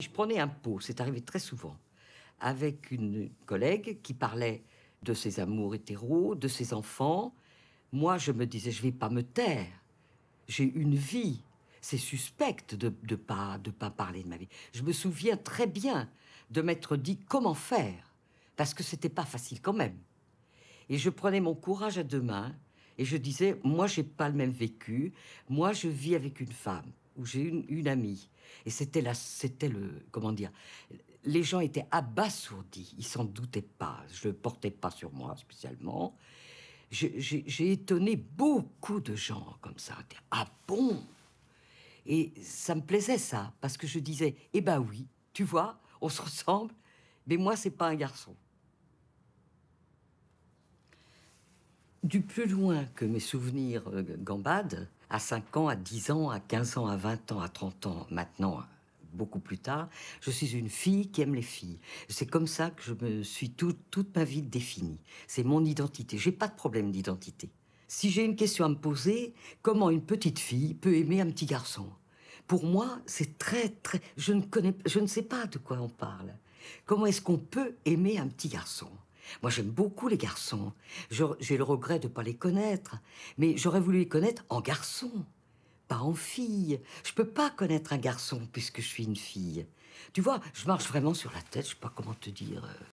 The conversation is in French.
Je prenais un pot, c'est arrivé très souvent, avec une collègue qui parlait de ses amours hétéros, de ses enfants. Moi, je me disais, je vais pas me taire. J'ai une vie. C'est suspect de ne pas, de pas parler de ma vie. Je me souviens très bien de m'être dit comment faire, parce que c'était pas facile quand même. Et je prenais mon courage à deux mains et je disais, moi, j'ai pas le même vécu. Moi, je vis avec une femme où j'ai une, amie. Et c'était là, c'était le, comment dire, les gens étaient abasourdis, ils s'en doutaient pas. Je le portais pas sur moi spécialement. J'ai étonné beaucoup de gens comme ça. Ah bon Et ça me plaisait ça, parce que je disais, eh ben oui, tu vois, on se ressemble, mais moi c'est pas un garçon. Du plus loin que mes souvenirs euh, gambadent, à 5 ans, à 10 ans, à 15 ans, à 20 ans, à 30 ans, maintenant, beaucoup plus tard, je suis une fille qui aime les filles. C'est comme ça que je me suis toute ma vie définie. C'est mon identité. J'ai pas de problème d'identité. Si j'ai une question à me poser, comment une petite fille peut aimer un petit garçon Pour moi, c'est très, très. Je je ne sais pas de quoi on parle. Comment est-ce qu'on peut aimer un petit garçon moi, j'aime beaucoup les garçons. J'ai le regret de ne pas les connaître. Mais j'aurais voulu les connaître en garçon, pas en fille. Je ne peux pas connaître un garçon puisque je suis une fille. Tu vois, je marche vraiment sur la tête. Je sais pas comment te dire. Euh.